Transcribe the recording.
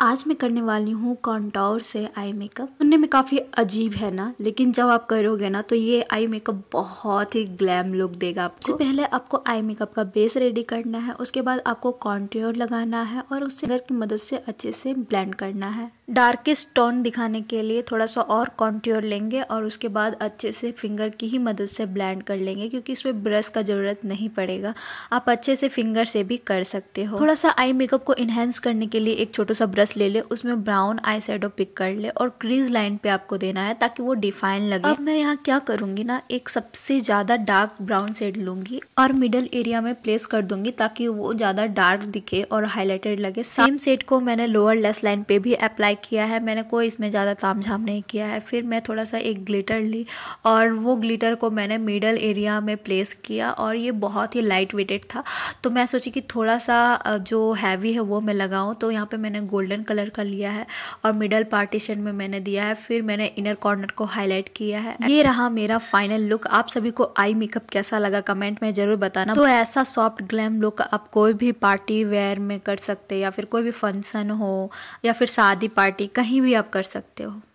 आज मैं करने वाली हूँ कॉन्टोर से आई मेकअप सुनने में काफ़ी अजीब है ना लेकिन जब आप करोगे ना तो ये आई मेकअप बहुत ही ग्लैम लुक देगा आपको सबसे पहले आपको आई मेकअप का बेस रेडी करना है उसके बाद आपको कॉन्टोर लगाना है और उससे घर की मदद से अच्छे से ब्लेंड करना है डार्केस्ट टोन दिखाने के लिए थोड़ा सा और कॉन्ट्योर लेंगे और उसके बाद अच्छे से फिंगर की ही मदद से ब्लेंड कर लेंगे क्योंकि इसमें ब्रश का ज़रूरत नहीं पड़ेगा आप अच्छे से फिंगर से भी कर सकते हो थोड़ा सा आई मेकअप को इन्हेंस करने के लिए एक छोटा सा ब्रश ले ले उसमें ब्राउन आई शेडो पिक कर ले और क्रीज लाइन पे आपको देना है ताकि वो डिफाइन लगे अब मैं यहाँ क्या करूँगी ना एक सबसे ज़्यादा डार्क ब्राउन शेड लूँगी और मिडल एरिया में प्लेस कर दूँगी ताकि वो ज़्यादा डार्क दिखे और हाईलाइटेड लगे सेम शेड को मैंने लोअर लेस लाइन पे भी अप्लाई पैक किया है मैंने कोई इसमें ज़्यादा ताम झाम नहीं किया है फिर मैं थोड़ा सा एक ग्लिटर ली और वो ग्लिटर को मैंने मिडल एरिया में प्लेस किया और ये बहुत ही लाइट वेटेड था तो मैं सोची कि थोड़ा सा जो हैवी है वो मैं लगाऊँ तो यहाँ पर मैंने गोल्डन कलर का लिया है और मिडल पार्टीशन में मैंने दिया है फिर मैंने इनर कॉर्नर को हाईलाइट किया है ये रहा मेरा फाइनल लुक आप सभी को आई मेकअप कैसा लगा कमेंट में ज़रूर बताना तो ऐसा सॉफ्ट ग्लैम लुक आप कोई भी पार्टी वेयर में कर सकते या फिर कोई भी फंक्शन हो या फिर शादी पार्टी पार्टी कहीं भी आप कर सकते हो